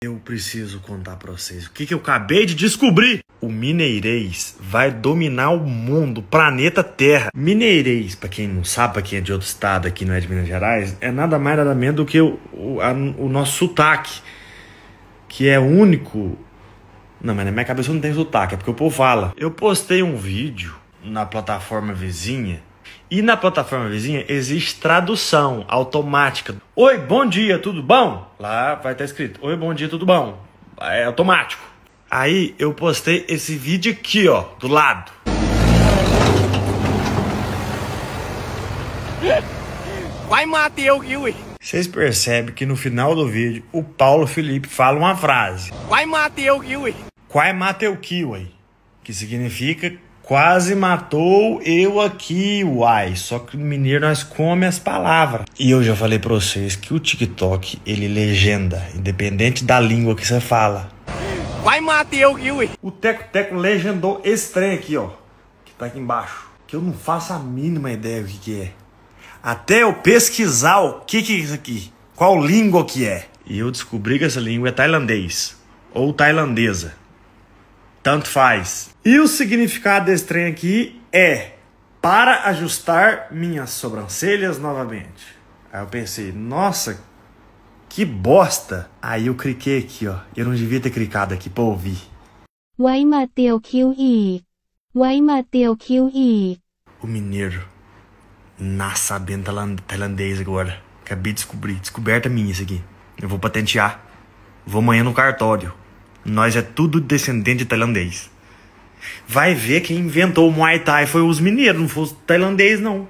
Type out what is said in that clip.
Eu preciso contar para vocês o que, que eu acabei de descobrir. O mineirês vai dominar o mundo, planeta Terra. Mineirês, para quem não sabe, para quem é de outro estado aqui, não é de Minas Gerais, é nada mais nada menos do que o, o, a, o nosso sotaque, que é único. Não, mas na minha cabeça não tem sotaque, é porque o povo fala. Eu postei um vídeo na plataforma vizinha e na plataforma vizinha existe tradução automática. Oi, bom dia, tudo bom? Lá vai estar tá escrito: Oi, bom dia, tudo bom? É automático. Aí eu postei esse vídeo aqui, ó, do lado. Vai matar eu, Kiwi. Vocês percebem que no final do vídeo o Paulo Felipe fala uma frase. Vai matar eu, Kiwi. Quai eu, Kiwi, que significa Quase matou eu aqui, uai. Só que o mineiro nós come as palavras. E eu já falei pra vocês que o TikTok, ele é legenda, independente da língua que você fala. Vai matar eu, Kiwi. O Teco Teco legendou esse trem aqui, ó. Que tá aqui embaixo. Que eu não faço a mínima ideia do que, que é. Até eu pesquisar o que, que é isso aqui. Qual língua que é. E eu descobri que essa língua é tailandês. Ou tailandesa tanto faz. E o significado desse trem aqui é para ajustar minhas sobrancelhas novamente. Aí eu pensei, nossa, que bosta! Aí eu cliquei aqui, ó. Eu não devia ter clicado aqui pra ouvir. Vai, Mateu, Vai, Mateu, O mineiro. Na sabendo tailandês agora. Acabei de descobrir. Descoberta minha isso aqui. Eu vou patentear. Vou amanhã no cartório. Nós é tudo descendente de tailandês. Vai ver quem inventou o Muay Thai foi os mineiros, não foi os tailandês, não.